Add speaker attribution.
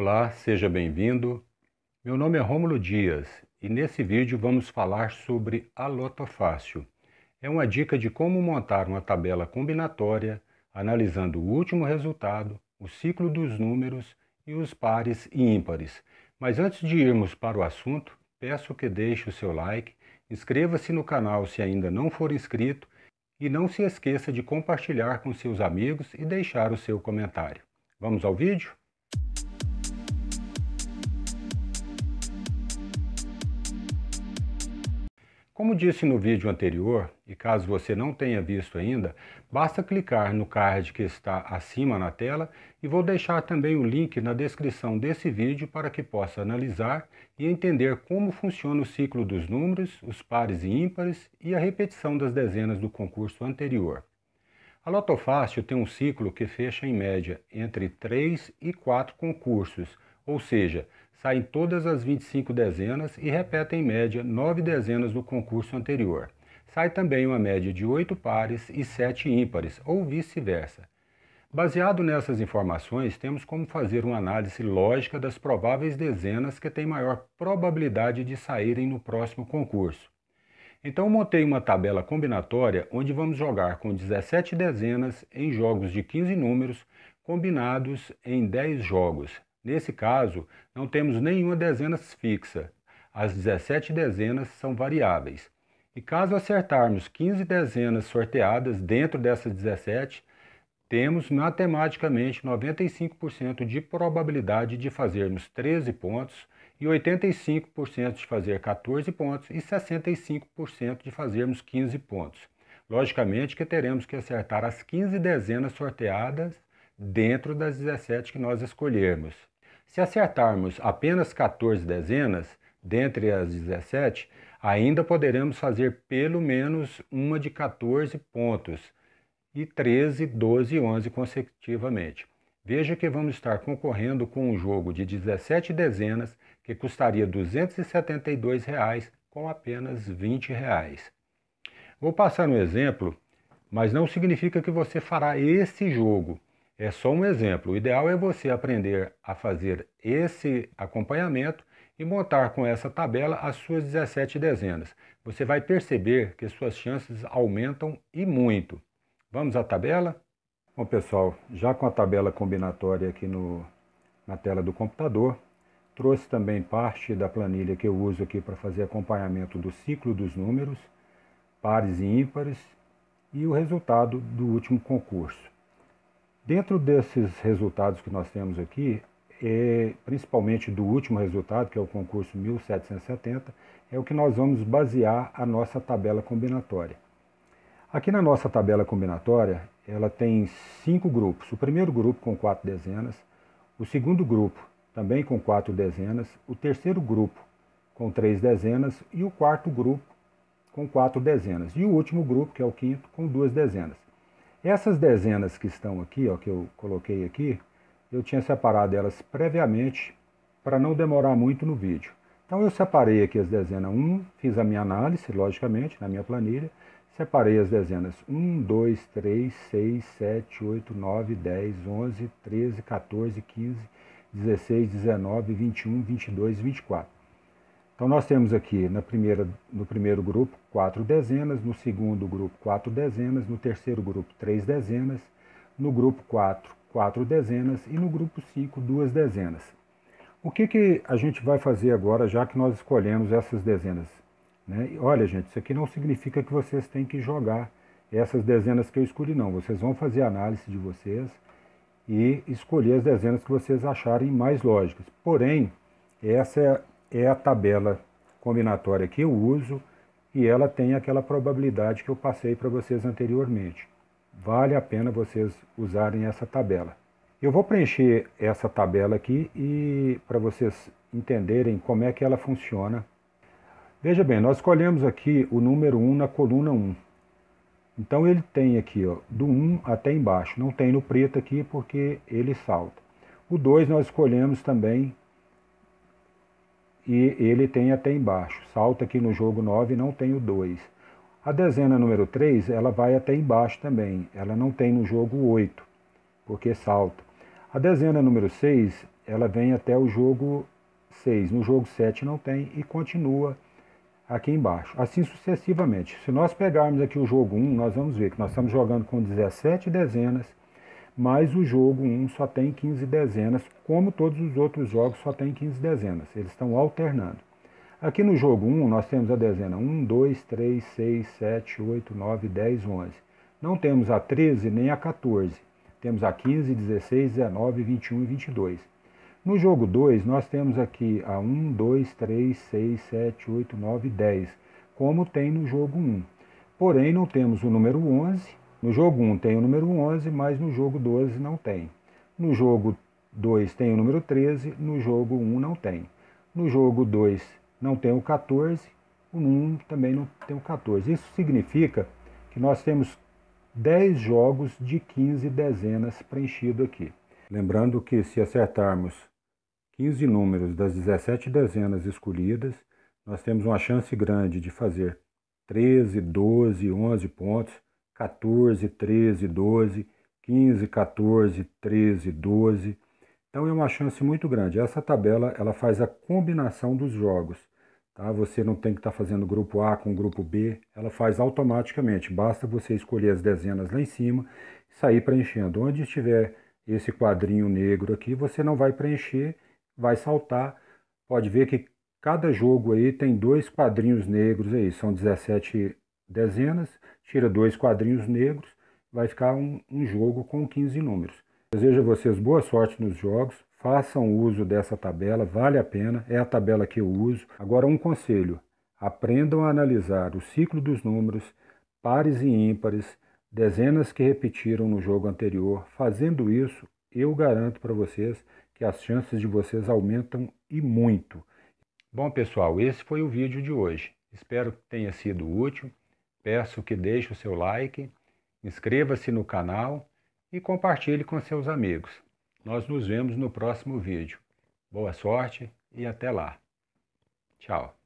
Speaker 1: Olá, seja bem-vindo. Meu nome é Rômulo Dias e nesse vídeo vamos falar sobre a lota fácil. É uma dica de como montar uma tabela combinatória analisando o último resultado, o ciclo dos números e os pares e ímpares. Mas antes de irmos para o assunto, peço que deixe o seu like, inscreva-se no canal se ainda não for inscrito e não se esqueça de compartilhar com seus amigos e deixar o seu comentário. Vamos ao vídeo? Como disse no vídeo anterior, e caso você não tenha visto ainda, basta clicar no card que está acima na tela e vou deixar também o link na descrição desse vídeo para que possa analisar e entender como funciona o ciclo dos números, os pares e ímpares e a repetição das dezenas do concurso anterior. A Lotofácil tem um ciclo que fecha em média entre 3 e 4 concursos, ou seja, saem todas as 25 dezenas e repetem em média 9 dezenas do concurso anterior. Sai também uma média de 8 pares e 7 ímpares, ou vice-versa. Baseado nessas informações, temos como fazer uma análise lógica das prováveis dezenas que têm maior probabilidade de saírem no próximo concurso. Então montei uma tabela combinatória onde vamos jogar com 17 dezenas em jogos de 15 números, combinados em 10 jogos, Nesse caso, não temos nenhuma dezena fixa. As 17 dezenas são variáveis. E caso acertarmos 15 dezenas sorteadas dentro dessas 17, temos matematicamente 95% de probabilidade de fazermos 13 pontos e 85% de fazer 14 pontos e 65% de fazermos 15 pontos. Logicamente que teremos que acertar as 15 dezenas sorteadas dentro das 17 que nós escolhermos. Se acertarmos apenas 14 dezenas, dentre as 17, ainda poderemos fazer pelo menos uma de 14 pontos e 13, 12 e 11 consecutivamente. Veja que vamos estar concorrendo com um jogo de 17 dezenas que custaria R$ 272,00 com apenas R$ 20. Reais. Vou passar um exemplo, mas não significa que você fará esse jogo. É só um exemplo. O ideal é você aprender a fazer esse acompanhamento e montar com essa tabela as suas 17 dezenas. Você vai perceber que suas chances aumentam e muito. Vamos à tabela? Bom, pessoal, já com a tabela combinatória aqui no, na tela do computador, trouxe também parte da planilha que eu uso aqui para fazer acompanhamento do ciclo dos números, pares e ímpares, e o resultado do último concurso. Dentro desses resultados que nós temos aqui, é, principalmente do último resultado, que é o concurso 1770, é o que nós vamos basear a nossa tabela combinatória. Aqui na nossa tabela combinatória, ela tem cinco grupos. O primeiro grupo com quatro dezenas, o segundo grupo também com quatro dezenas, o terceiro grupo com três dezenas e o quarto grupo com quatro dezenas. E o último grupo, que é o quinto, com duas dezenas. Essas dezenas que estão aqui, ó, que eu coloquei aqui, eu tinha separado elas previamente para não demorar muito no vídeo. Então eu separei aqui as dezenas 1, fiz a minha análise, logicamente, na minha planilha, separei as dezenas 1, 2, 3, 6, 7, 8, 9, 10, 11, 13, 14, 15, 16, 19, 21, 22 24. Então, nós temos aqui na primeira, no primeiro grupo quatro dezenas, no segundo grupo quatro dezenas, no terceiro grupo três dezenas, no grupo quatro quatro dezenas e no grupo cinco duas dezenas. O que, que a gente vai fazer agora, já que nós escolhemos essas dezenas? Né? Olha, gente, isso aqui não significa que vocês têm que jogar essas dezenas que eu escolhi, não. Vocês vão fazer a análise de vocês e escolher as dezenas que vocês acharem mais lógicas. Porém, essa é é a tabela combinatória que eu uso e ela tem aquela probabilidade que eu passei para vocês anteriormente. Vale a pena vocês usarem essa tabela. Eu vou preencher essa tabela aqui e para vocês entenderem como é que ela funciona. Veja bem, nós escolhemos aqui o número 1 na coluna 1. Então ele tem aqui ó, do 1 até embaixo, não tem no preto aqui porque ele salta. O 2 nós escolhemos também e ele tem até embaixo. Salta aqui no jogo 9 não tem o 2. A dezena número 3, ela vai até embaixo também. Ela não tem no jogo 8, porque salta. A dezena número 6, ela vem até o jogo 6. No jogo 7 não tem e continua aqui embaixo. Assim sucessivamente. Se nós pegarmos aqui o jogo 1, nós vamos ver que nós estamos jogando com 17 dezenas mas o jogo 1 só tem 15 dezenas, como todos os outros jogos só tem 15 dezenas, eles estão alternando. Aqui no jogo 1 nós temos a dezena 1, 2, 3, 6, 7, 8, 9, 10, 11. Não temos a 13 nem a 14, temos a 15, 16, 19, 21 e 22. No jogo 2 nós temos aqui a 1, 2, 3, 6, 7, 8, 9, 10, como tem no jogo 1. Porém, não temos o número 11, no jogo 1 tem o número 11, mas no jogo 12 não tem. No jogo 2 tem o número 13, no jogo 1 não tem. No jogo 2 não tem o 14, o 1 também não tem o 14. Isso significa que nós temos 10 jogos de 15 dezenas preenchido aqui. Lembrando que se acertarmos 15 números das 17 dezenas escolhidas, nós temos uma chance grande de fazer 13, 12, 11 pontos, 14, 13, 12, 15, 14, 13, 12. Então é uma chance muito grande. Essa tabela ela faz a combinação dos jogos. Tá? Você não tem que estar tá fazendo grupo A com grupo B, ela faz automaticamente. Basta você escolher as dezenas lá em cima e sair preenchendo. Onde estiver esse quadrinho negro aqui, você não vai preencher, vai saltar. Pode ver que cada jogo aí tem dois quadrinhos negros aí, são 17 dezenas, tira dois quadrinhos negros, vai ficar um, um jogo com 15 números. Desejo a vocês boa sorte nos jogos, façam uso dessa tabela, vale a pena, é a tabela que eu uso. Agora um conselho, aprendam a analisar o ciclo dos números, pares e ímpares, dezenas que repetiram no jogo anterior. Fazendo isso, eu garanto para vocês que as chances de vocês aumentam e muito. Bom pessoal, esse foi o vídeo de hoje. Espero que tenha sido útil. Peço que deixe o seu like, inscreva-se no canal e compartilhe com seus amigos. Nós nos vemos no próximo vídeo. Boa sorte e até lá. Tchau.